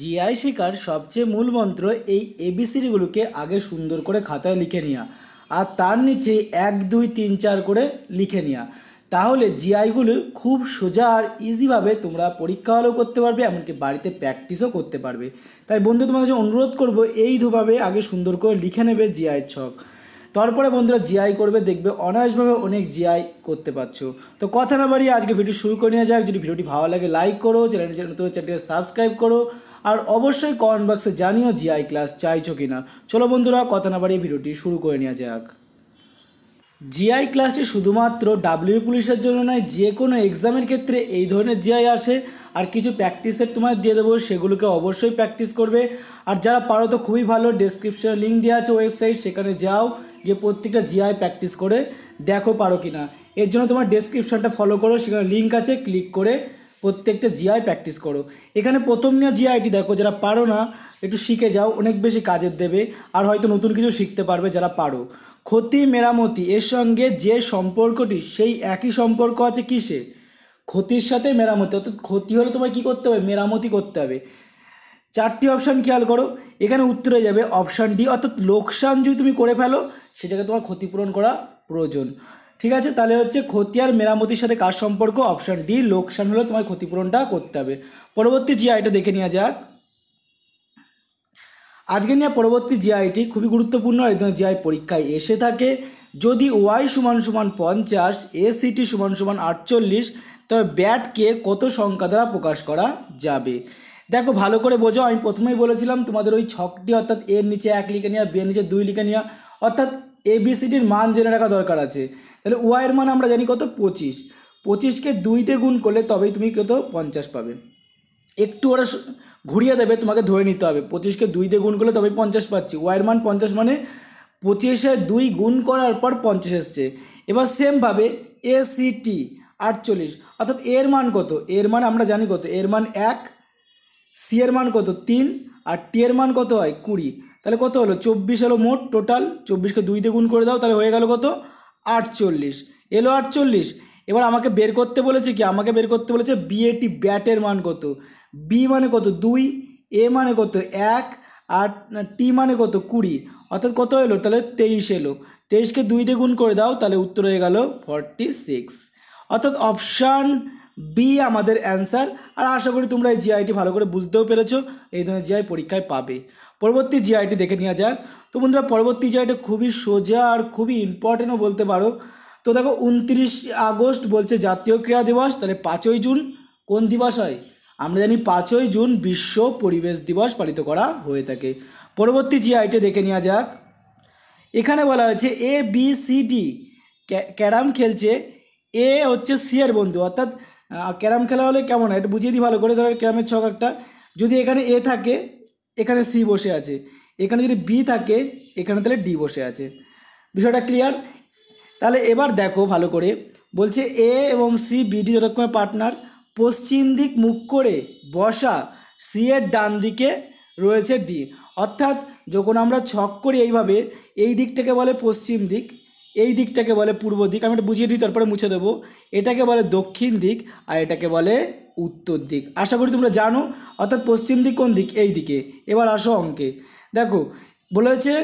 GI শেখার সবচেয়ে মূল মন্ত্র এই এবিসিডিগুলোকে আগে সুন্দর করে খাতায় লিখে নেওয়া আর তার নিচে এক দুই তিন চার করে লিখে নেওয়া তাহলে জিআইগুলো খুব সোজা আর ইজিভাবে তোমরা পরীক্ষা হলেও করতে পারবে এমনকি বাড়িতে প্র্যাকটিসও করতে পারবে তাই বন্ধু তোমার কাছে অনুরোধ করবো এইভাবে আগে সুন্দর করে লিখে নেবে জিআই ছক তারপরে বন্ধুরা জিআই করবে দেখবে অনায়াসভাবে অনেক জিআই করতে পারছো তো কথা না বাড়িয়ে আজকে ভিডিও শুরু করে নেওয়া যাক যদি ভিডিওটি ভালো লাগে লাইক করো চ্যানেলটি নতুন চ্যানেলকে সাবস্ক্রাইব করো আর অবশ্যই কমেন্ট বক্সে জানিও জিআই ক্লাস চাইছো কি না চলো বন্ধুরা কথা না বাড়িয়ে ভিডিওটি শুরু করে নেওয়া যাক জিআই ক্লাসটি শুধুমাত্র ডাব্লিউ পুলিশের জন্য নয় যে কোনো এক্সামের ক্ষেত্রে এই ধরনের জিআই আসে আর কিছু প্র্যাকটিসের তোমায় দিয়ে দেবো সেগুলোকে অবশ্যই প্র্যাকটিস করবে আর যারা পারো তো খুবই ভালো ডেসক্রিপশনে লিঙ্ক দেওয়া আছে ওয়েবসাইট সেখানে যাও যে প্রত্যেকটা জিআই প্র্যাকটিস করে দেখো পারো কি না এর জন্য তোমার ডেসক্রিপশানটা ফলো করো সেখানে লিঙ্ক আছে ক্লিক করে প্রত্যেকটা জিআই প্র্যাকটিস করো এখানে প্রথম নিয়ে জিআইটি দেখো যারা পারো না একটু শিখে যাও অনেক বেশি কাজের দেবে আর হয়তো নতুন কিছু শিখতে পারবে যারা পারো ক্ষতি মেরামতি এর সঙ্গে যে সম্পর্কটি সেই একই সম্পর্ক আছে কিসে ক্ষতির সাথে মেরামতি অর্থাৎ ক্ষতি হলে তোমায় কী করতে হবে মেরামতি করতে হবে চারটি অপশান খেয়াল করো এখানে উত্তরে যাবে অপশান ডি অর্থাৎ লোকসান যদি তুমি করে ফেলো সেটাকে তোমার ক্ষতিপূরণ করা প্রয়োজন ঠিক আছে তাহলে হচ্ছে ক্ষতি আর মেরামতির সাথে কার সম্পর্ক অপশান ডি লোকসান হলে তোমার ক্ষতিপূরণটা করতে হবে পরবর্তী জিআইটা দেখে নেওয়া যাক আজকে নিয়ে পরবর্তী জিআইটি খুবই গুরুত্বপূর্ণ আর জি জিআই পরীক্ষায় এসে থাকে যদি ওয়াই সমান সমান পঞ্চাশ এসিটি সমান সমান আটচল্লিশ তবে ব্যাটকে কত সংখ্যা দ্বারা প্রকাশ করা যাবে দেখো ভালো করে বোঝো আমি প্রথমেই বলেছিলাম তোমাদের ওই ছকটি অর্থাৎ এর নিচে এক লিখে নেওয়া বিয়ের নিচে দুই লিখে নেওয়া অর্থাৎ এবিসিডির মান জেনে রাখা দরকার আছে তাহলে ওয়াইয়ের মান আমরা জানি কত পঁচিশ পঁচিশকে দুইতে গুণ করলে তবেই তুমি কত পঞ্চাশ পাবে একটু ওরা ঘুরিয়ে দেবে তোমাকে ধরে নিতে হবে পঁচিশকে দুইতে গুণ করলে তবেই পঞ্চাশ পাচ্ছি ওয়াইয়ের মান পঞ্চাশ মানে পঁচিশে দুই গুণ করার পর পঞ্চাশ এসছে এবার সেমভাবে এ টি আটচল্লিশ অর্থাৎ এর মান কত এর মান আমরা জানি কত এর মান এক সি এর মান কত তিন আর টি এর মান কত হয় কুড়ি তাহলে কত হলো চব্বিশ হলো মোট টোটাল চব্বিশকে দুই দিয়ে গুণ করে দাও তাহলে হয়ে গেল কত আটচল্লিশ এলো আটচল্লিশ এবার আমাকে বের করতে বলেছে কি আমাকে বের করতে বলেছে বিএটি ব্যাটের মান কত বি মানে কত দুই এ মানে কত এক আর টি মানে কত কুড়ি অর্থাৎ কত এলো তাহলে তেইশ এলো তেইশকে দুই দিয়ে গুণ করে দাও তাহলে উত্তর হয়ে গেল ফর্টি সিক্স অর্থাৎ অপশান বি আমাদের অ্যান্সার আর আশা করি তোমরা এই জিআইটি ভালো করে বুঝতেও পেরেছো এই ধরনের জিআই পরীক্ষায় পাবে পরবর্তী জিআইটি দেখে নেওয়া যাক তো বন্ধুরা পরবর্তী জিআইটি খুবই সোজা আর খুবই ইম্পর্টেন্টও বলতে পারো তো দেখো উনত্রিশ আগস্ট বলছে জাতীয় ক্রীড়া দিবস তাহলে পাঁচই জুন কোন দিবস হয় আমরা জানি পাঁচই জুন বিশ্ব পরিবেশ দিবস পালিত করা হয়ে থাকে পরবর্তী জিআইটি দেখে নেওয়া যাক এখানে বলা হয়েছে A B C D carrom খেলছে এ হচ্ছে সি বন্ধু অর্থাৎ আর ক্যারাম খেলা হলে কেমন হয় এটা বুঝিয়ে দিই ভালো করে ধরো ক্যারামের ছক একটা যদি এখানে এ থাকে এখানে সি বসে আছে এখানে যদি বি থাকে এখানে তাহলে ডি বসে আছে বিষয়টা ক্লিয়ার তাহলে এবার দেখো ভালো করে বলছে এ এবং সি বিডি যতক্ষণ পার্টনার পশ্চিম দিক মুখ করে বসা সি এর ডান দিকে রয়েছে ডি অর্থাৎ যখন আমরা ছক করি এইভাবে এই দিকটাকে বলে পশ্চিম দিক এই দিকটাকে বলে পূর্ব দিক আমি এটা বুঝিয়ে দিই তারপরে মুছে দেবো এটাকে বলে দক্ষিণ দিক আর এটাকে বলে উত্তর দিক আশা করি তোমরা জানো অর্থাৎ পশ্চিম দিক কোন দিক এই দিকে এবার আসো অঙ্কে দেখো বলেছে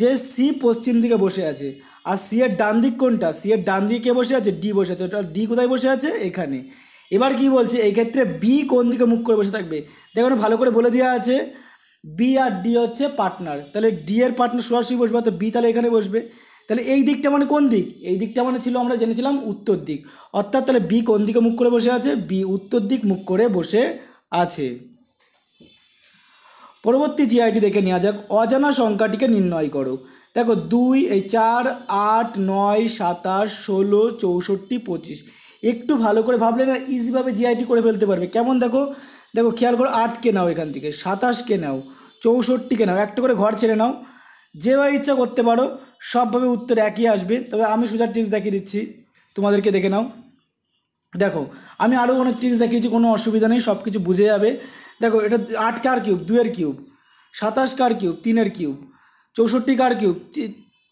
যে সি পশ্চিম দিকে বসে আছে আর সি এর ডান দিক কোনটা সি এর ডান দিকে বসে আছে ডি বসে আছে ওটা ডি কোথায় বসে আছে এখানে এবার কি বলছে এই ক্ষেত্রে বি কোন দিকে মুখ করে বসে থাকবে দেখো ভালো করে বলে দেওয়া আছে বি আর ডি হচ্ছে পার্টনার তাহলে ডি এর পার্টনার সরাসরি বসবে অর্থাৎ বি তাহলে এখানে বসবে তাহলে এই দিকটা মানে কোন দিক এই দিকটা মানে ছিল আমরা জেনেছিলাম উত্তর দিক অর্থাৎ তাহলে বি কোন দিকে মুখ করে বসে আছে বি উত্তর দিক মুখ করে বসে আছে পরবর্তী জিআইটি দেখে নেওয়া যাক অজানা সংখ্যাটিকে নির্ণয় করো দেখো দুই এই চার আট নয় সাতাশ ষোলো চৌষট্টি পঁচিশ একটু ভালো করে ভাবলে না ইজিভাবে জিআইটি করে ফেলতে পারবে কেমন দেখো দেখো খেয়াল করো আটকে নাও এখান থেকে সাতাশকে নাও চৌষট্টিকে নাও একটা করে ঘর ছেড়ে নাও যেভাবে ইচ্ছা করতে পারো সবভাবে উত্তর একই আসবে তবে আমি সোজা ট্রিক্স দেখিয়ে দিচ্ছি তোমাদেরকে দেখে নাও দেখো আমি আরও অনেক ট্রিক্স দেখিয়েছি কোনো অসুবিধা নেই সব কিছু বুঝে যাবে দেখো এটা আট কার কিউব দুয়ের কিউব সাতাশ কার কিউব তিনের কিউব চৌষট্টি কার কিউব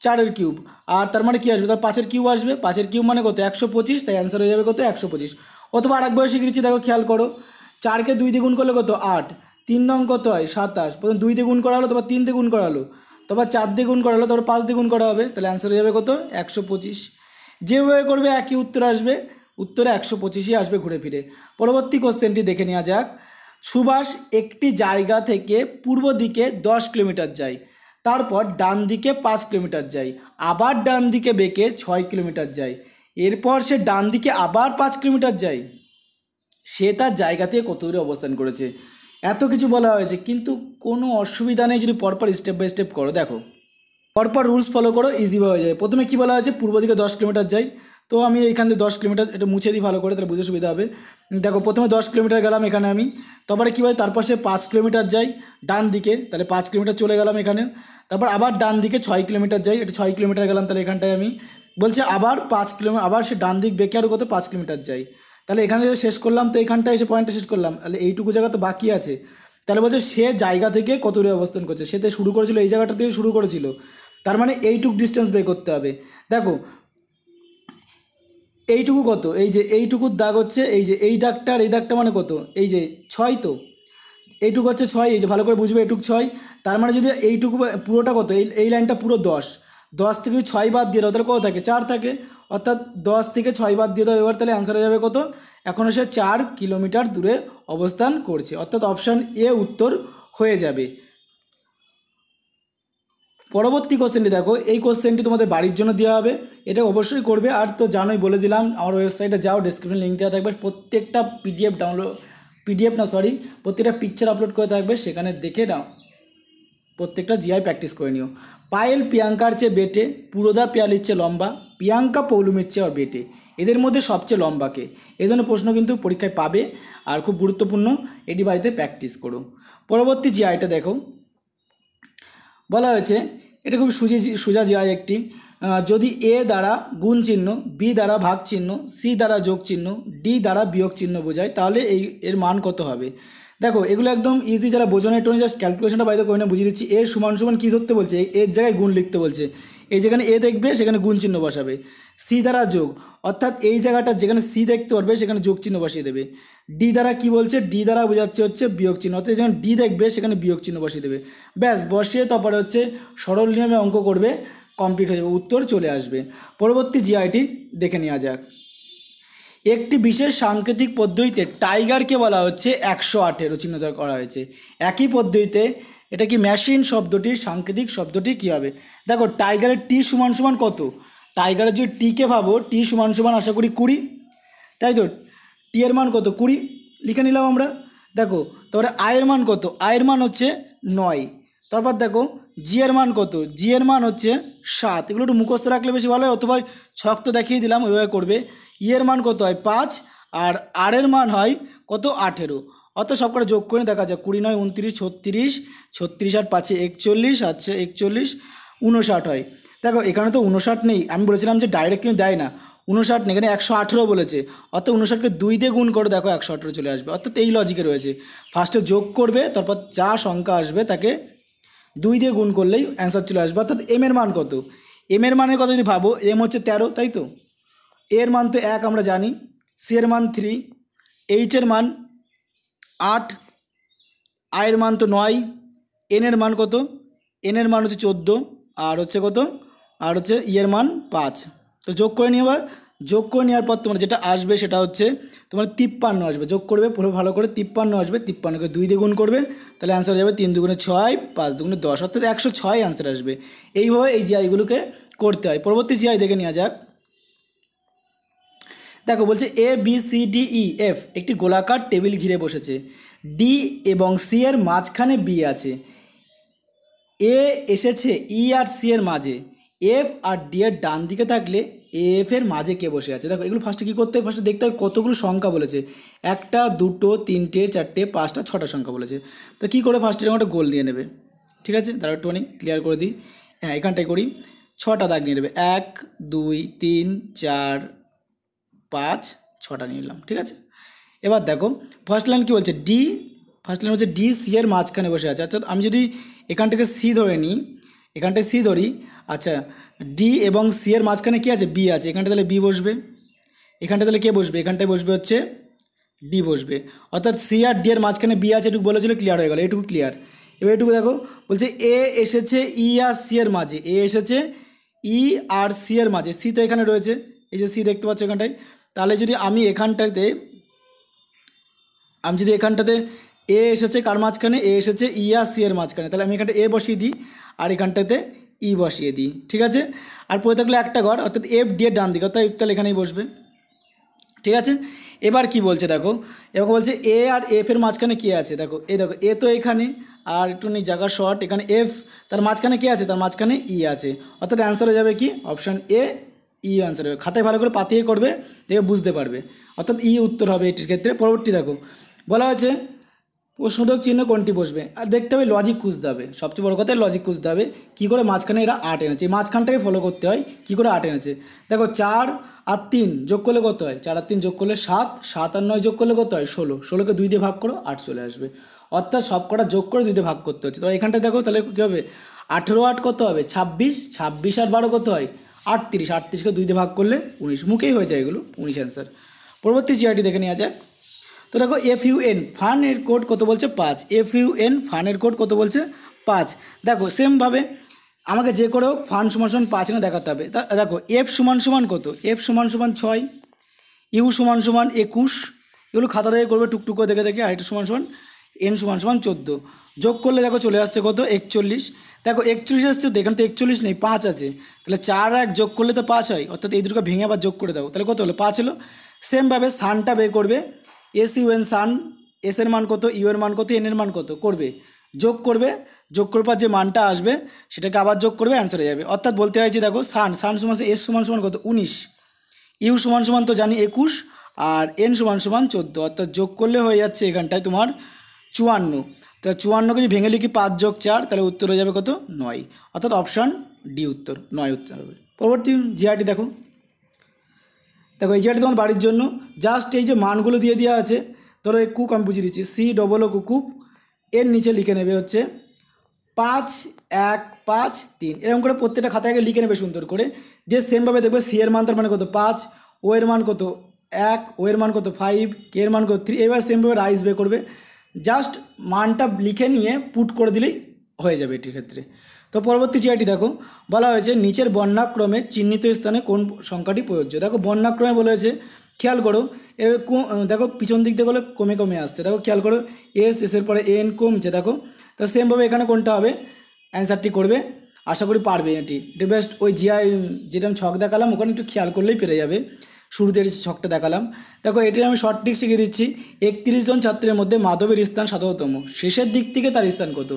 চারের কিউব আর তার মানে কী আসবে তার পাঁচের কিউব আসবে পাঁচের কিউব মানে কত একশো পঁচিশ তাই অ্যান্সার হয়ে যাবে কত একশো পঁচিশ অথবা আর একবার শিখেছি দেখো খেয়াল করো চারকে দুই দ্বিগুণ করলে কত আট তিন নং কত হয় সাতাশ প্রথম দুই দ্বিগুণ করা হলো অথবা তিন দ্বিগুণ গুণ করা হলো তারপর চার দিয়ে করা হলো তারপর পাঁচ দিয়ে করা হবে তাহলে অ্যান্সার হয়ে যাবে কত একশো পঁচিশ যেভাবে করবে একই উত্তর আসবে উত্তরে একশো পঁচিশই আসবে ঘুরে ফিরে পরবর্তী কোশ্চেনটি দেখে নেওয়া যাক সুভাষ একটি জায়গা থেকে পূর্ব দিকে দশ কিলোমিটার যায় তারপর ডান দিকে পাঁচ কিলোমিটার যায় আবার ডান দিকে বেঁকে ছয় কিলোমিটার যায় এরপর সে ডান দিকে আবার পাঁচ কিলোমিটার যায় সে তার জায়গা থেকে কত দূরে অবস্থান করেছে এত কিছু বলা হয়েছে কিন্তু কোনো অসুবিধা নেই যদি পরপর স্টেপ বাই স্টেপ করো দেখো পরপর রুলস ফলো করো ইজি হয়ে যায় প্রথমে কি বলা হয়েছে পূর্ব দিকে দশ কিলোমিটার যাই তো আমি এখান থেকে দশ কিলোমিটার এটা মুছে দিই ভালো করে তাহলে বুঝে সুবিধা হবে দেখো প্রথমে দশ কিলোমিটার গেলাম এখানে আমি তারপরে কী হয় তারপর সে পাঁচ কিলোমিটার যাই ডান দিকে তাহলে পাঁচ কিলোমিটার চলে গেলাম এখানে তারপর আবার ডান দিকে ছয় কিলোমিটার যাই এটা ছয় কিলোমিটার গেলাম তাহলে এখানটায় আমি বলছে আবার পাঁচ কিলোমিটার আবার সে ডান দিক বেকে আরও কত পাঁচ কিলোমিটার যাই তাহলে এখানে যে শেষ করলাম তো এখানটা এসে পয়েন্টটা শেষ করলাম তাহলে এইটুকু জায়গা তো বাকি আছে তাহলে বলছে সে জায়গা থেকে কত দূরে অবস্থান করছে সে তো শুরু করেছিল এই জায়গাটা থেকে শুরু করেছিল তার মানে এইটুক ডিস্টেন্স বের করতে হবে দেখো এইটুকু কত এই যে এইটুকুর দাগ হচ্ছে এই যে এই দাগটা আর এই দাগটা মানে কত এই যে ছয় তো এইটুকু হচ্ছে ছয় এই যে ভালো করে বুঝবে এইটুক ছয় তার মানে যদি এইটুকু পুরোটা কত এই এই লাইনটা পুরো দশ দশ থেকে ছয় বাদ দিয়ে তাহলে কত থাকে চার থাকে অর্থাৎ দশ থেকে ছয় বাদ দিয়ে দাও এবার তাহলে অ্যান্সার হয়ে যাবে কত এখন সে চার কিলোমিটার দূরে অবস্থান করছে অর্থাৎ অপশান এ উত্তর হয়ে যাবে পরবর্তী কোশ্চেনটি দেখো এই কোশ্চেনটি তোমাদের বাড়ির জন্য দেওয়া হবে এটা অবশ্যই করবে আর তো জানোই বলে দিলাম আমার ওয়েবসাইটে যাও ডিসক্রিপশন লিঙ্ক দেওয়া থাকবে প্রত্যেকটা পিডিএফ ডাউনলোড পিডিএফ না সরি প্রত্যেকটা পিকচার আপলোড করে থাকবে সেখানে দেখে নাও প্রত্যেকটা জিআই প্র্যাকটিস করে নিও পায়েল প্রিয়াঙ্কার চেয়ে বেটে পুরোদা পিয়ালির চেয়ে লম্বা প্রিয়াঙ্কা পৌলুমের চেয়ে বেটে এদের মধ্যে সবচেয়ে লম্বাকে এ ধরনের প্রশ্ন কিন্তু পরীক্ষায় পাবে আর খুব গুরুত্বপূর্ণ এটি বাড়িতে প্র্যাকটিস করো পরবর্তী জিআইটা দেখো বলা হয়েছে এটা খুব সুজি সোজা জিআই একটি যদি এ দ্বারা গুণ চিহ্ন বি দ্বারা ভাগ চিহ্ন সি দ্বারা যোগ চিহ্ন ডি দ্বারা বিয়োগ চিহ্ন বোঝায় তাহলে এই এর মান কত হবে দেখো এগুলো একদম ইজি যারা বোঝানোর একটু জাস্ট ক্যালকুলেশনটা বাইরে করে না বুঝিয়ে দিচ্ছি এর সমান সমান কী ধরতে বলছে এর জায়গায় গুণ লিখতে বলছে এই যেখানে এ দেখবে সেখানে গুণ চিহ্ন বসাবে সি দ্বারা যোগ অর্থাৎ এই জায়গাটা যেখানে সি দেখতে পারবে সেখানে যোগ চিহ্ন বসিয়ে দেবে ডি দ্বারা কি বলছে ডি দ্বারা বোঝাচ্ছে হচ্ছে বিয়োগ চিহ্ন অর্থাৎ যেখানে ডি দেখবে সেখানে বিয়োগ চিহ্ন বসিয়ে দেবে ব্যাস বসিয়ে তারপরে হচ্ছে সরল নিয়মে অঙ্ক করবে কমপ্লিট হয়ে যাবে উত্তর চলে আসবে পরবর্তী জিআইটি দেখে নেওয়া যাক একটি বিশেষ সাংকেতিক পদ্ধতিতে টাইগারকে বলা হচ্ছে একশো আটেরও চিহ্নিত করা হয়েছে একই পদ্ধতিতে এটা কি মেশিন শব্দটির সাংকেতিক শব্দটি কী হবে দেখো টাইগারের টি সমান সমান কত টাইগারের যদি টিকে ভাবো টি সমান সমান আশা করি কুড়ি তাই তো টি এর মান কত কুড়ি লিখে নিলাম আমরা দেখো তারপরে আয়ের মান কত আয়ের মান হচ্ছে নয় তারপর দেখো জি এর মান কত জি এর মান হচ্ছে সাত এগুলো একটু মুখস্থ রাখলে বেশি ভালো হয় অথবা ছক তো দেখিয়ে দিলাম ওইভাবে করবে ইয়ের মান কত হয় পাঁচ আর আর এর মান হয় কত আঠেরো অত সবকটা যোগ করে দেখা যায় কুড়ি নয় উনত্রিশ ছত্রিশ ছত্রিশ আর পাঁচে একচল্লিশ আচ্ছা একচল্লিশ উনষাট হয় দেখো এখানে তো উনষাট নেই আমি বলেছিলাম যে ডাইরেক্ট কিন্তু দেয় না উনষাট নেই এখানে একশো আঠেরো বলেছে অর্থাৎ উনষাটকে দুই দিয়ে গুণ করে দেখো একশো আঠেরো চলে আসবে অর্থাৎ এই লজিকে রয়েছে ফার্স্টে যোগ করবে তারপর যা সংখ্যা আসবে তাকে দুই দিয়ে গুণ করলেই অ্যান্সার চলে আসবে অর্থাৎ এম এর মান কত এম এর মানের কথা যদি ভাবো এম হচ্ছে তেরো তাই তো এর মান তো এক আমরা জানি সি এর মান থ্রি এইচের মান আট আয়ের মান তো নয় এনের মান কত এনের মান হচ্ছে চোদ্দো আর হচ্ছে কত আর হচ্ছে ইয়ের e মান পাঁচ তো যোগ করে নিয়ে এবার যোগ করে নেওয়ার পর তোমার যেটা আসবে সেটা হচ্ছে তোমার তিপ্পান্ন আসবে যোগ করবে পুরো ভালো করে তিপ্পান্ন আসবে তিপ্পান্নকে দুই দিয়ে গুণ করবে তাহলে অ্যান্সার যাবে তিন দুগুণে ছয় পাঁচ দুগুণে দশ অর্থাৎ একশো ছয় অ্যান্সার আসবে এইভাবে এই জিআইগুলোকে করতে হয় পরবর্তী জিআই দেখে নেওয়া যাক দেখো বলছে A B C D E F একটি গোলাকার টেবিল ঘিরে বসেছে ডি এবং সি এর মাঝখানে বি আছে এ এসেছে ই e আর সি এর মাঝে এফ আর ডি এর ডান দিকে থাকলে এফ এর মাঝে কে বসে আছে দেখো এগুলো ফার্স্টে কী করতে হবে ফার্স্টে দেখতে হবে কতগুলো সংখ্যা বলেছে একটা দুটো তিনটে চারটে পাঁচটা ছটা সংখ্যা বলেছে তো কী করে ফার্স্টে আমার গোল দিয়ে নেবে ঠিক আছে তারপর একটু ক্লিয়ার করে দিই হ্যাঁ এখানটায় করি ছটা দাগ নিয়ে নেবে এক দুই তিন চার পাঁচ ছটা নিয়ে নিলাম ঠিক আছে এবার দেখো ফার্স্ট লাইন কী বলছে ডি ফার্স্ট লাইন হচ্ছে ডি সি এর মাঝখানে বসে আছে অর্থাৎ আচ্ছা, আমি যদি এখান থেকে সি ধরে নিই এখানটায় সি ধরি আচ্ছা ডি এবং সি এর মাঝখানে কী আছে বি আছে এখানটা তাহলে বি বসবে এখানটা তাহলে কে বসবে এখানটায় বসবে হচ্ছে ডি বসবে অর্থাৎ সি আর ডি এর মাঝখানে বি আছে এটুকু বলেছিল ক্লিয়ার হয়ে গেল এটুকু ক্লিয়ার এবার এটুকু দেখো বলছে এ এসেছে ই e আর সি এর মাঝে এ এসেছে ই e আর সি এর মাঝে সি তো এখানে রয়েছে এই যে সি দেখতে পাচ্ছ এখানটায় তাহলে যদি আমি এখানটাতে আমি যদি এখানটাতে এ এসেছে কার মাঝখানে এ এসেছে ই আর সি এর মাঝখানে তাহলে আমি এখানটা এ বসিয়ে দিই আর এখানটাতে ই বসিয়ে দিই ঠিক আছে আর পড়ে থাকলে একটা ঘর অর্থাৎ এফ ডি এর ডান দিকে অর্থাৎ তাহলে এখানেই বসবে ঠিক আছে এবার কি বলছে দেখো এবার বলছে এ আর এফ এর মাঝখানে কে আছে দেখো এ দেখো এ তো এখানে আর একটু জায়গা শর্ট এখানে এফ তার মাঝখানে কে আছে তার মাঝখানে ই আছে অর্থাৎ অ্যান্সার হয়ে যাবে কি অপশান এ ই আনসার হবে খাতায় ভালো করে পাতিয়ে করবে দেখে বুঝতে পারবে অর্থাৎ ই উত্তর হবে এটির ক্ষেত্রে পরবর্তী দেখো বলা হয়েছে প্রশ্নটক চিহ্ন কোনটি বসবে আর দেখতে হবে লজিক খুঁজতে হবে সবচেয়ে বড় কথা লজিক খুঁজতে হবে কী করে মাঝখানে এরা আট এনেছে মাঝখানটাকে ফলো করতে হয় কী করে আট এনেছে দেখো চার আর তিন যোগ করলে কত হয় চার আর তিন যোগ করলে সাত সাত আর নয় যোগ করলে কত হয় ষোলো ষোলোকে দুই দিয়ে ভাগ করো আট চলে আসবে অর্থাৎ সব কটা যোগ করে দুই দিয়ে ভাগ করতে হচ্ছে তো এখানটা দেখো তাহলে কী হবে আঠেরো আট কত হবে ছাব্বিশ ছাব্বিশ আর বারো কত হয় আটত্রিশ আটত্রিশকে দুই দিয়ে ভাগ করলে উনিশ মুখেই হয়ে যায় এগুলো উনিশ অ্যান্সার পরবর্তী চেয়ারটি দেখে নেওয়া যাক তো দেখো এফ ইউ এন ফানের কোড কত বলছে পাঁচ এফ ইউ এন ফানের কোড কত বলছে পাঁচ দেখো সেমভাবে আমাকে যে করে হোক ফান সমান সমান পাঁচ না দেখাতে হবে দেখো এফ সমান সমান কত এফ সমান সমান ছয় ইউ সমান সমান একুশ এগুলো খাতা থেকে করবে টুকটুক করে দেখে দেখে আর এটা সমান সমান এন সমান সমান চোদ্দো যোগ করলে দেখো চলে আসছে কত একচল্লিশ দেখো একচল্লিশ আসছে তো এখানে তো একচল্লিশ নেই পাঁচ আছে তাহলে চার এক যোগ করলে তো পাঁচ হয় অর্থাৎ এই দুটো ভেঙে আবার যোগ করে দাও তাহলে কত হলো পাঁচ হলো সেমভাবে সানটা বের করবে এস ইউএন সান এস এর মান কত ইউ এর মান কত এন এর মান কত করবে যোগ করবে যোগ করার পর যে মানটা আসবে সেটাকে আবার যোগ করবে অ্যান্সার হয়ে যাবে অর্থাৎ বলতে চাইছি দেখো সান সান সমান এস সমান সমান কত উনিশ ইউ সমান সমান তো জানি একুশ আর এন সমান সমান চোদ্দো অর্থাৎ যোগ করলে হয়ে যাচ্ছে এখানটায় তোমার চুয়ান্ন তাহলে চুয়ান্নকে যদি ভেঙে লিখি পাঁচ যোগ চার তাহলে উত্তর হয়ে যাবে কত নয় অর্থাৎ অপশান ডি উত্তর নয় উত্তর হবে পরবর্তী জিআরটি দেখো দেখো এই জিআরটি তোমার বাড়ির জন্য জাস্ট এই যে মানগুলো দিয়ে দেওয়া আছে ধরো এই কুক আমি বুঝিয়ে দিচ্ছি সি ডবল ও কুকুপ এর নিচে লিখে নেবে হচ্ছে পাঁচ এক পাঁচ তিন এরকম করে প্রত্যেকটা খাতায় আগে লিখে নেবে সুন্দর করে দিয়ে সেমভাবে দেখবে সি এর মান তার মানে কত পাঁচ ও এর মান কত এক ও এর মান কত ফাইভ কে এর মান কত থ্রি এবার সেমভাবে রাইস বে করবে জাস্ট মানটা লিখে নিয়ে পুট করে দিলেই হয়ে যাবে এটির ক্ষেত্রে তো পরবর্তী চেয়ারটি দেখো বলা হয়েছে নিচের বন্যাক্রমে চিহ্নিত স্থানে কোন সংখ্যাটি প্রযোজ্য দেখো বর্ণাক্রমে বলা হয়েছে খেয়াল করো এর দেখো পিছন দিক থেকে গেলে কমে কমে আসছে দেখো খেয়াল করো এস এসের পরে এন কমছে দেখো তো সেমভাবে এখানে কোনটা হবে অ্যান্সারটি করবে আশা করি পারবে এটি এটা বেস্ট ওই জিআই যেটা আমি ছক দেখালাম ওখানে একটু খেয়াল করলেই পেরে যাবে এটি ছকটা দেখালাম দেখো এটির আমি শর্ট ট্রিক শিখিয়ে দিচ্ছি একত্রিশ জন ছাত্রের মধ্যে মাধবের স্থান সাধারণতম শেষের দিক থেকে তার স্থান কত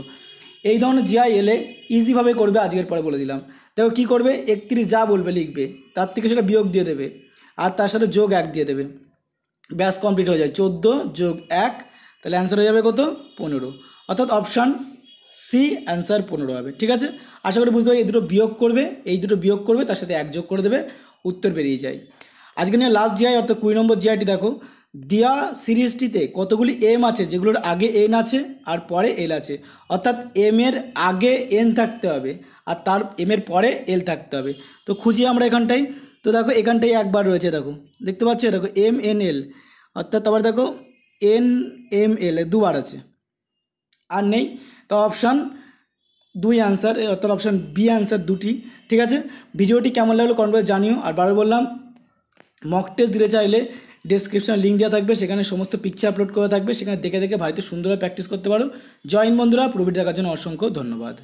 এই ধরনের জিআই এলে ইজিভাবে করবে আজকের পরে বলে দিলাম দেখো কি করবে একত্রিশ যা বলবে লিখবে তার থেকে সেটা বিয়োগ দিয়ে দেবে আর তার সাথে যোগ এক দিয়ে দেবে ব্যাস কমপ্লিট হয়ে যায় চোদ্দো যোগ এক তাহলে অ্যান্সার হয়ে যাবে কত পনেরো অর্থাৎ অপশান সি অ্যান্সার পনেরো হবে ঠিক আছে আশা করি বুঝতে পারি এই দুটো বিয়োগ করবে এই দুটো বিয়োগ করবে তার সাথে এক যোগ করে দেবে উত্তর বেরিয়ে যায় আজকে নিয়ে লাস্ট জিআই অর্থাৎ কুড়ি নম্বর জিআইটি দেখো দিয়া সিরিজটিতে কতগুলি এম আছে যেগুলোর আগে এন আছে আর পরে এল আছে অর্থাৎ এম এর আগে এন থাকতে হবে আর তার এম এর পরে এল থাকতে হবে তো খুঁজি আমরা এখানটাই তো দেখো এখানটাই একবার রয়েছে দেখো দেখতে পাচ্ছ দেখো এম এন এল অর্থাৎ আবার দেখো এন এম এল দুবার আছে আর নেই তো অপশান দুই অ্যান্সার অর্থাৎ অপশান বি অ্যান্সার দুটি ঠিক আছে ভিডিওটি কেমন লাগলো কমেন্ট করে জানিও আর বারো বললাম মক টেস্ট দিতে চাইলে ডিসক্রিপশানে লিঙ্ক দেওয়া থাকবে সেখানে সমস্ত পিকচার আপলোড করা থাকবে সেখানে দেখে দেখে বাড়িতে সুন্দরভাবে প্র্যাকটিস করতে পারো জয়েন বন্ধুরা প্রবীর দেখার জন্য অসংখ্য ধন্যবাদ